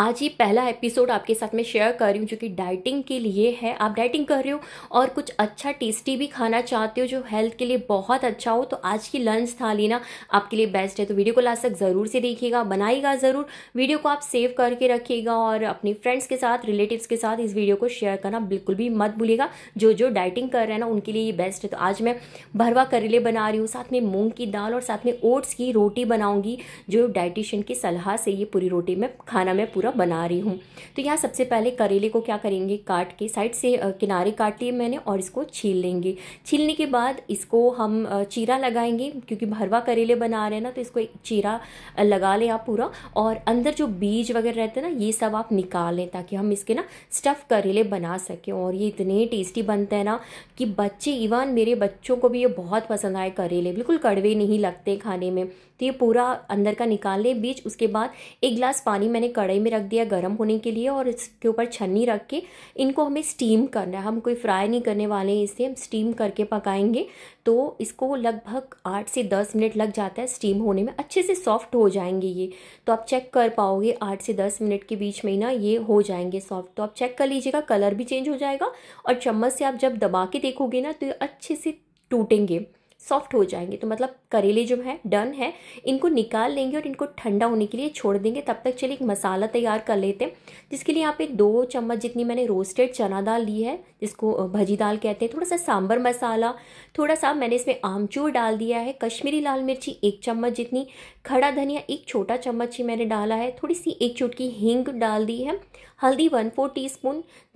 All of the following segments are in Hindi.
आज ये पहला एपिसोड आपके साथ में शेयर कर रही हूँ जो कि डाइटिंग के लिए है आप डाइटिंग कर रहे हो और कुछ अच्छा टेस्टी भी खाना चाहते हो जो हेल्थ के लिए बहुत अच्छा हो तो आज की लंच था लेना आपके लिए बेस्ट है तो वीडियो को लास्ट तक ज़रूर से देखिएगा बनाएगा ज़रूर वीडियो को आप सेव करके रखिएगा और अपने फ्रेंड्स के साथ रिलेटिव्स के साथ इस वीडियो को शेयर करना बिल्कुल भी मत भूलेगा जो जो डाइटिंग कर रहे हैं ना उनके लिए ये बेस्ट है तो आज मैं भरवा करेले बना रही हूँ साथ में मूंग की दाल और साथ में ओट्स की रोटी बनाऊँगी जो डाइटिशियन की सलाह से ये पूरी रोटी में खाना में पूरा बना रही हूँ तो यहाँ सबसे पहले करेले को क्या करेंगे काट के साइड से किनारे काट लिए मैंने और इसको छील लेंगे छीलने के बाद इसको हम चीरा लगाएंगे क्योंकि भरवा करेले बना रहे हैं ना तो इसको एक चीरा लगा लें आप पूरा और अंदर जो बीज वगैरह रहते हैं ना ये सब आप निकाल लें ताकि हम इसके ना स्टफ़ करेले बना सकें और ये इतने टेस्टी बनते हैं ना कि बच्चे इवन मेरे बच्चों को भी ये बहुत पसंद आए करेले बिल्कुल कड़वे नहीं लगते खाने में तो ये पूरा अंदर का निकाल लें बीज उसके बाद एक गिलास पानी मैंने कढ़ाई में रख दिया गर्म होने के लिए और इसके ऊपर छन्नी रख के इनको हमें स्टीम करना है हम कोई फ्राई नहीं करने वाले हैं इसे हम स्टीम करके पकाएंगे तो इसको लगभग आठ से दस मिनट लग जाता है स्टीम होने में अच्छे से सॉफ्ट हो जाएंगे ये तो आप चेक कर पाओगे आठ से दस मिनट के बीच में ना ये हो जाएंगे सॉफ्ट तो आप चेक कर लीजिएगा कलर भी चेंज हो जाएगा और चम्मच से आप जब दबा के देखोगे ना तो ये अच्छे से टूटेंगे सॉफ्ट हो जाएंगे तो मतलब करेले जो है डन है इनको निकाल लेंगे और इनको ठंडा होने के लिए छोड़ देंगे तब तक चलिए एक मसाला तैयार कर लेते हैं जिसके लिए यहाँ पे दो चम्मच जितनी मैंने रोस्टेड चना दाल ली है जिसको भजी दाल कहते हैं थोड़ा सा सांबर मसाला थोड़ा सा मैंने इसमें आमचूर डाल दिया है कश्मीरी लाल मिर्ची एक चम्मच जितनी खड़ा धनिया एक छोटा चम्मच ही मैंने डाला है थोड़ी सी एक चुटकी हींग डाल दी है हल्दी वन फोर टी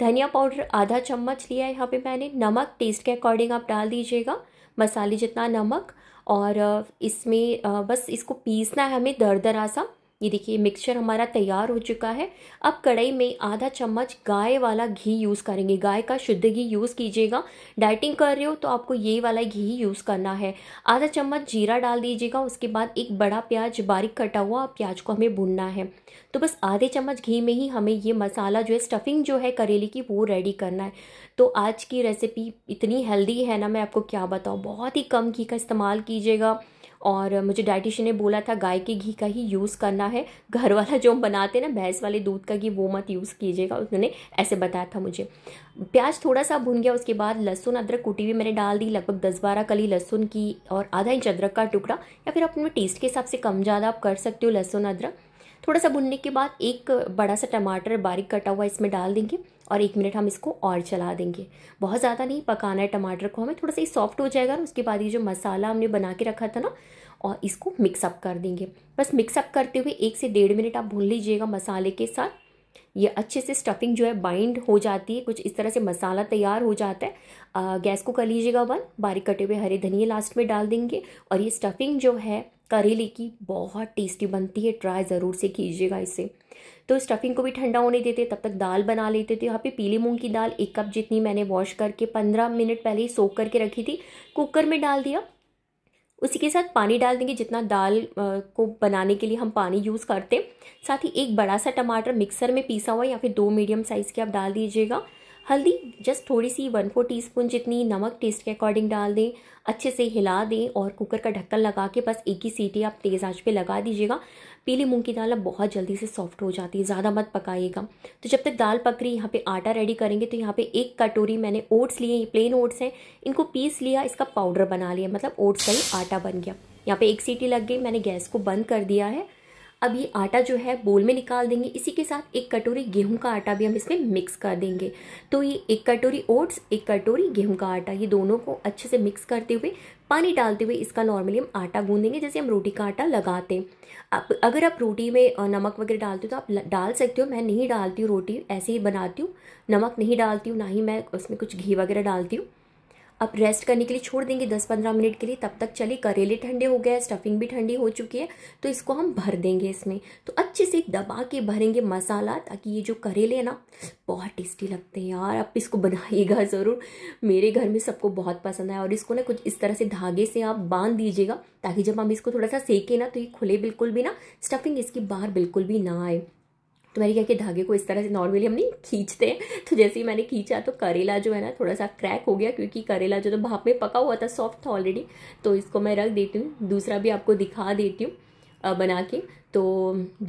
धनिया पाउडर आधा चम्मच लिया है यहाँ पर मैंने नमक टेस्ट के अकॉर्डिंग आप डाल दीजिएगा मसाले जितना नमक और इसमें बस इसको पीसना है हमें दर दरा सा ये देखिए मिक्सचर हमारा तैयार हो चुका है अब कढ़ाई में आधा चम्मच गाय वाला घी यूज़ करेंगे गाय का शुद्ध घी यूज़ कीजिएगा डाइटिंग कर रहे हो तो आपको ये वाला घी यूज़ करना है आधा चम्मच जीरा डाल दीजिएगा उसके बाद एक बड़ा प्याज बारीक कटा हुआ प्याज को हमें भूनना है तो बस आधे चम्मच घी में ही हमें ये मसाला जो है स्टफिंग जो है करेले की वो रेडी करना है तो आज की रेसिपी इतनी हेल्दी है ना मैं आपको क्या बताऊँ बहुत ही कम घी का इस्तेमाल कीजिएगा और मुझे डाइटिशन ने बोला था गाय के घी का ही यूज़ करना है घर वाला जो हम बनाते हैं ना भैंस वाले दूध का घी वो मत यूज़ कीजिएगा उन्होंने ऐसे बताया था मुझे प्याज थोड़ा सा भुन गया उसके बाद लहसुन अदरक कुटी हुई मैंने डाल दी लगभग दस बारह कली लहसुन की और आधा इंच अदरक का टुकड़ा या फिर अपने टेस्ट के हिसाब से कम ज़्यादा आप कर सकते हो लहसुन अदरक थोड़ा सा भुनने के बाद एक बड़ा सा टमाटर बारीक कटा हुआ इसमें डाल देंगे और एक मिनट हम इसको और चला देंगे बहुत ज़्यादा नहीं पकाना है टमाटर को हमें थोड़ा सा ये सॉफ्ट हो जाएगा ना उसके बाद ये जो मसाला हमने बना के रखा था ना और इसको मिक्सअप कर देंगे बस मिक्सअप करते हुए एक से डेढ़ मिनट आप भून लीजिएगा मसाले के साथ ये अच्छे से स्टफिंग जो है बाइंड हो जाती है कुछ इस तरह से मसाला तैयार हो जाता है आ, गैस को कर लीजिएगा बंद बारीक कटे हुए हरे धनिए लास्ट में डाल देंगे और ये स्टफिंग जो है करेले की बहुत टेस्टी बनती है ट्राई ज़रूर से कीजिएगा इसे तो स्टफिंग को भी ठंडा होने देते तब तक दाल बना लेते थे यहाँ पे पीली मूंग की दाल एक कप जितनी मैंने वॉश करके पंद्रह मिनट पहले ही सोख करके रखी थी कुकर में डाल दिया उसी के साथ पानी डाल देंगे जितना दाल को बनाने के लिए हम पानी यूज़ करते साथ ही एक बड़ा सा टमाटर मिक्सर में पीसा हुआ या फिर दो मीडियम साइज़ के आप डाल दीजिएगा हल्दी जस्ट थोड़ी सी वन फोर टी स्पून जितनी नमक टेस्ट के अकॉर्डिंग डाल दें अच्छे से हिला दें और कुकर का ढक्कन लगा के बस एक ही सीटी आप तेज़ आंच पे लगा दीजिएगा पीली मूंग की दाल अब बहुत जल्दी से सॉफ्ट हो जाती है ज़्यादा मत पकाइएगा तो जब तक दाल पक रही यहाँ पे आटा रेडी करेंगे तो यहाँ पे एक कटोरी मैंने ओट्स लिए ये प्लेन ओट्स हैं इनको पीस लिया इसका पाउडर बना लिया मतलब ओट्स का ही आटा बन गया यहाँ पर एक सीटी लग गई मैंने गैस को बंद कर दिया है अब ये आटा जो है बोल में निकाल देंगे इसी के साथ एक कटोरी गेहूं का आटा भी हम इसमें मिक्स कर देंगे तो ये एक कटोरी ओट्स एक कटोरी गेहूं का आटा ये दोनों को अच्छे से मिक्स करते हुए पानी डालते हुए इसका नॉर्मली हम आटा गूंदेंगे जैसे हम रोटी का आटा लगाते हैं अब अगर आप रोटी में नमक वगैरह डालते हो तो आप डाल सकते हो मैं नहीं डालती हूँ रोटी ऐसे ही बनाती हूँ नमक नहीं डालती हूँ ना ही मैं उसमें कुछ घी वगैरह डालती हूँ अब रेस्ट करने के लिए छोड़ देंगे दस पंद्रह मिनट के लिए तब तक चलिए करेले ठंडे हो गए हैं स्टफिंग भी ठंडी हो चुकी है तो इसको हम भर देंगे इसमें तो अच्छे से दबा के भरेंगे मसाला ताकि ये जो करेले हैं ना बहुत टेस्टी लगते हैं यार आप इसको बनाइएगा ज़रूर मेरे घर में सबको बहुत पसंद है और इसको ना कुछ इस तरह से धागे से आप बांध दीजिएगा ताकि जब हम इसको थोड़ा सा सेकें ना तो ये खुले बिल्कुल भी ना स्टफिंग इसकी बाहर बिल्कुल भी ना आए तो मैंने क्या कि धागे को इस तरह से नॉर्मली हम नहीं खींचते हैं तो जैसे ही मैंने खींचा तो करेला जो है ना थोड़ा सा क्रैक हो गया क्योंकि करेला जो तो भाप में पका हुआ था सॉफ्ट था ऑलरेडी तो इसको मैं रख देती हूँ दूसरा भी आपको दिखा देती हूँ बना के तो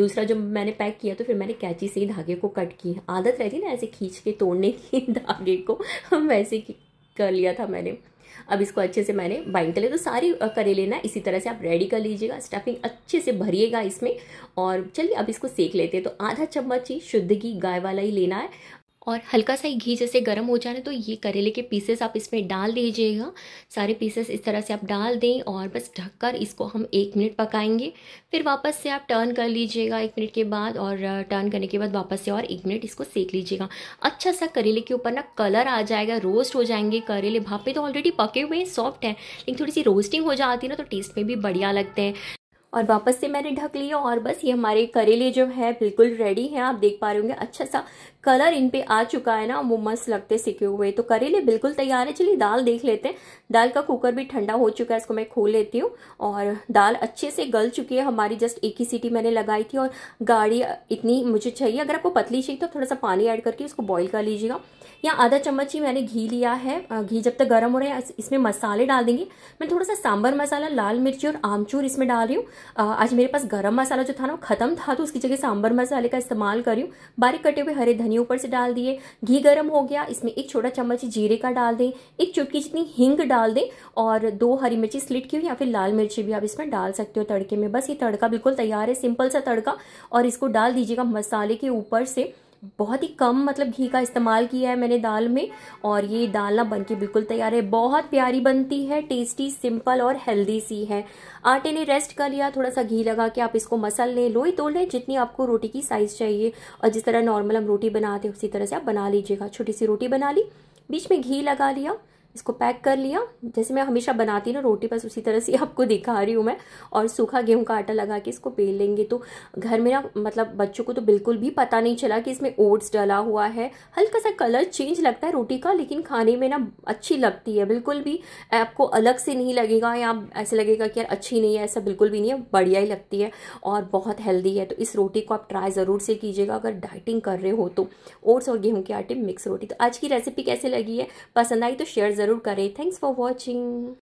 दूसरा जब मैंने पैक किया तो फिर मैंने कैची से ही धागे को कट की आदत रहती ना ऐसे खींच के तोड़ने की धागे को वैसे कर लिया था मैंने अब इसको अच्छे से मैंने बाइंड कर लिया तो सारी करेले ना इसी तरह से आप रेडी कर लीजिएगा स्टफिंग अच्छे से भरिएगा इसमें और चलिए अब इसको सेक लेते हैं तो आधा चम्मच ही शुद्ध घी गाय वाला ही लेना है और हल्का सा ही घी जैसे गर्म हो जाने तो ये करेले के पीसेस आप इसमें डाल दीजिएगा सारे पीसेस इस तरह से आप डाल दें और बस ढककर इसको हम एक मिनट पकाएंगे फिर वापस से आप टर्न कर लीजिएगा एक मिनट के बाद और टर्न करने के बाद वापस से और एक मिनट इसको सेक लीजिएगा अच्छा सा करेले के ऊपर ना कलर आ जाएगा रोस्ट हो जाएंगे करेले भाप तो ऑलरेडी पके हुए हैं सॉफ्ट हैं लेकिन थोड़ी सी रोस्टिंग हो जाती है ना तो टेस्ट में भी बढ़िया लगते हैं और वापस से मैंने ढक लिया और बस ये हमारे करेले जो है बिल्कुल रेडी हैं आप देख पा रहे होंगे अच्छा सा कलर इन पे आ चुका है ना वो मस्त लगते सिके हुए तो करेले बिल्कुल तैयार है चलिए दाल देख लेते हैं दाल का कुकर भी ठंडा हो चुका है इसको मैं खोल लेती हूँ और दाल अच्छे से गल चुकी है हमारी जस्ट एक ही सीटी मैंने लगाई थी और गाढ़ी इतनी मुझे चाहिए अगर आपको पतली चाहिए तो थोड़ा सा पानी ऐड करके उसको बॉइल कर लीजिएगा या आधा चम्मच ही मैंने घी लिया है घी जब तक गर्म हो रहा है इसमें मसाले डाल देंगे मैं थोड़ा सा सांबर मसाला लाल मिर्ची और आमचूर इसमें डाल रही हूँ आज मेरे पास गरम मसाला जो था ना ख़त्म था तो उसकी जगह सांबर मसाले का इस्तेमाल रही हूँ बारीक कटे हुए हरे धनिया ऊपर से डाल दिए घी गर्म हो गया इसमें एक छोटा चम्मच जीरे का डाल दें एक चुटकी जितनी हिंग डाल दें और दो हरी मिर्ची स्लिट की हुई या फिर लाल मिर्ची भी आप इसमें डाल सकते हो तड़के में बस ये तड़का बिल्कुल तैयार है सिंपल सा तड़का और इसको डाल दीजिएगा मसाले के ऊपर से बहुत ही कम मतलब घी का इस्तेमाल किया है मैंने दाल में और ये दाल ना बन के बिल्कुल तैयार है बहुत प्यारी बनती है टेस्टी सिंपल और हेल्दी सी है आटे ने रेस्ट कर लिया थोड़ा सा घी लगा के आप इसको मसल लें लोई तोड़ लें जितनी आपको रोटी की साइज चाहिए और जिस तरह नॉर्मल हम रोटी बनाते हैं उसी तरह से आप बना लीजिएगा छोटी सी रोटी बना ली बीच में घी लगा लिया इसको पैक कर लिया जैसे मैं हमेशा बनाती ना रोटी बस उसी तरह से आपको दिखा रही हूँ मैं और सूखा गेहूं का आटा लगा के इसको बेल लेंगे तो घर में ना मतलब बच्चों को तो बिल्कुल भी पता नहीं चला कि इसमें ओट्स डला हुआ है हल्का सा कलर चेंज लगता है रोटी का लेकिन खाने में ना अच्छी लगती है बिल्कुल भी आपको अलग से नहीं लगेगा या ऐसे लगेगा कि यार अच्छी नहीं है ऐसा बिल्कुल भी नहीं है बढ़िया ही लगती है और बहुत हेल्दी है तो इस रोटी को आप ट्राई ज़रूर से कीजिएगा अगर डाइटिंग कर रहे हो तो ओट्स और गेहूँ के आटे मिक्स रोटी तो आज की रेसिपी कैसे लगी है पसंद आई तो शेयर ज़रूर જરૂર કરે થેન્ક્સ ફોર વોચિંગ